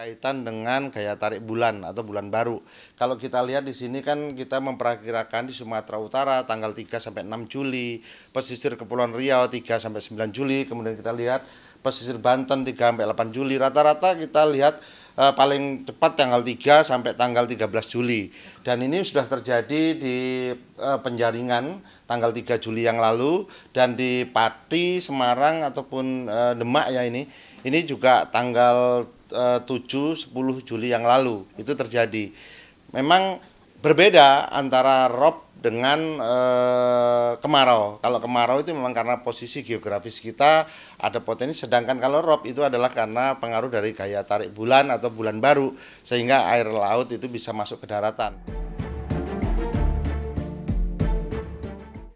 kaitan dengan gaya tarik bulan atau bulan baru. Kalau kita lihat di sini kan kita memperkirakan di Sumatera Utara tanggal 3 sampai 6 Juli, pesisir Kepulauan Riau 3 sampai 9 Juli, kemudian kita lihat pesisir Banten 3 sampai 8 Juli. Rata-rata kita lihat eh, paling cepat tanggal 3 sampai tanggal 13 Juli. Dan ini sudah terjadi di eh, penjaringan tanggal 3 Juli yang lalu dan di Pati, Semarang ataupun eh, Demak ya ini. Ini juga tanggal eh, 7 10 Juli yang lalu itu terjadi. Memang berbeda antara rob dengan e, kemarau. Kalau kemarau itu memang karena posisi geografis kita ada potensi, sedangkan kalau rob itu adalah karena pengaruh dari gaya tarik bulan atau bulan baru, sehingga air laut itu bisa masuk ke daratan.